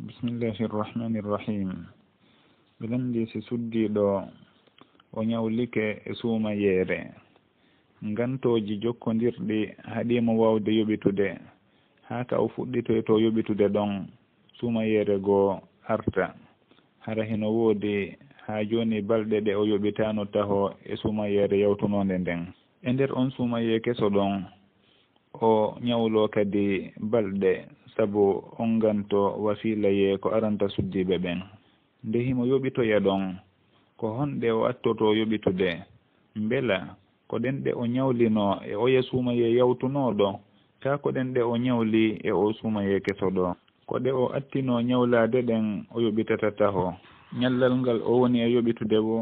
bismillahi irrahmani irrahim bilandi si suddiɗo o ñawlike e suuma yeere ngantoji jokkodirɗi haɗima wawde yoɓitude haa ka o to yoɓitude ɗon suuma yeere goo arta hara hino woodi haa jooni balɗe ɗe o yoɓitano taho e suuma yeere yawtunonde nden e nder on suuma yee keso ɗon o ñawlo kadi balɗe sabu onganto wasilayee ko aranta suddiiɓe ɓen ndehimo yoɓitoya ɗon ko honɗe o attoto yoɓitude mbela ko ɗen ɗe o ñawlino e oya suumaye yawtunooɗo kaa ko ɗen ɗe o ñawli e o suumaye kesoɗo ko ɗe o attino ñawlaade ɗen o yoɓitata taho ñallal ngal o woni e yoɓitude bo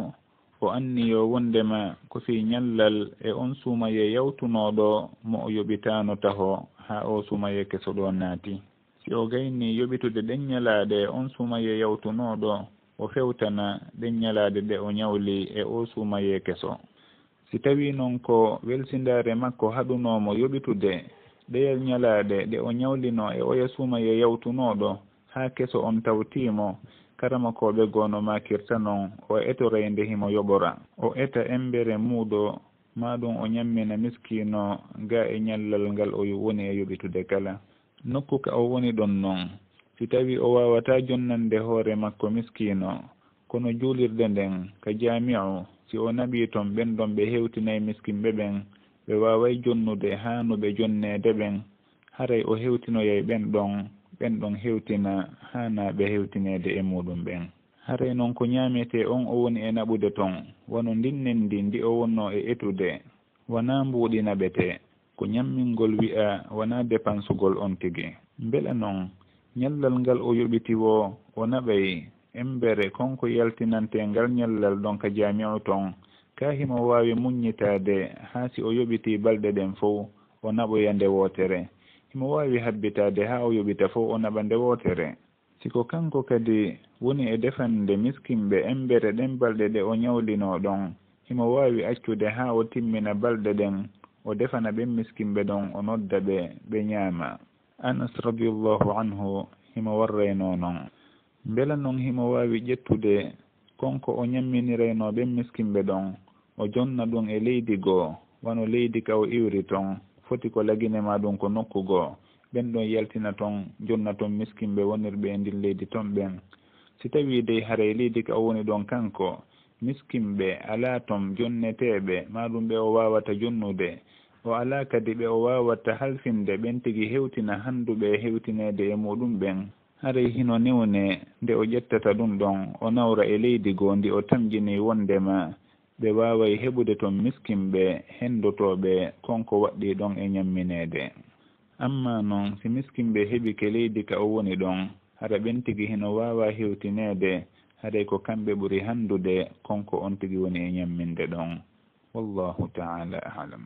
o anniyo wondema ko si ñallal e on suumaye yawtunooɗo mo o yoɓitaano taho ha o sumaye kesoɗo naati si o gayni yoɓitude ɗen ñalaade on sumaye yawtunoɗo o fewtana ɗen ñalaade ɗe o ñawli e o sumaye keso si tawi noon ko welsindaare makko haɗunomo yoɓitude ɗeyal ñalaade ɗe o ñawlino e oya sumaye yawtunoɗo haa keso on tawtiimo karama koɓe goono makirta noon o himo yoɓora o eta embere muuɗo maɗum o ñammina miskino ga e ñallal ngal o woni e yoɓitude kala nokku ka o woni ɗon noon si tawi o wawata jonnande hoore makko miskino kono juulirde nden ka jaami'u si o naɓi ton ɓen ɗon ɓe hewtinayi miskinɓe ɓen ɓe waway jonnude haanuɓe jonneede ɓen haray o hewtinoyay ɓen ɗon ɓen ɗon hewtina haanaɓe hewtineede e muɗum ɓen hare noon ko ñaamete on o woni e naɓude toon wano ndinnen ndi ndi o wonno e etude wonaa mbuuɗi naɓete ko ñammingol wi'a wonaa dépensegol on tigi mbele noon ñallal ngal o yoɓitiwo o naɓay embere konko yaltinante ngal ñallal ɗon ka jaami'u toon kaahimo waawi muññitaade haa si o yoɓiti balɗe ɗen fof o naɓoya nde wootere himo waawi habbitaade haa o yoɓita fof o naɓa nde wootere siko kanko kadi woni e defande miskinɓe embere ɗen balɗe ɗe o ñawlino ɗon himo wawi accude ha o timmina balɗe ɗen o defana ɓen miskinɓe ɗon o nodda ɓe ɓe ñaama anas radiallahu anhu himo warrayno noon mbela noon himo wawi ƴettude konko o ñamminirayno ɓen miskinɓe ɗon o jonna ɗum e leydi goo wano leydi ka o iwri ton foti ko laginema ɗum ko nokku goo ɓen ɗon yaltina toon jonna toon miskinɓe wonirɓe e ndin leydi toon ɓen si tawi dey haray leydi ka o woni ɗon kanko miskinɓe alaa toon jonneteeɓe maɗum ɓe o waawata jonnude o alaa kadi ɓe o waawata halfinde ɓen tigi hewtina hannduɓe e hewtineede e muɗum ɓen haray hino niwne nde o ƴettata ɗum ɗon o nawra e leydi goo ndi o tamjini wondema ɓe waaway heɓude toon miskinɓe henndotooɓe konko waɗɗi ɗon e ñamminede amma noon si miskinɓe heɓi ke leydi ka o woni ɗon hara ɓen tigi hino waawa hewtineede haray ko kamɓe ɓuri handude konko on tigi woni e ñamminde ɗon wallahu taala alam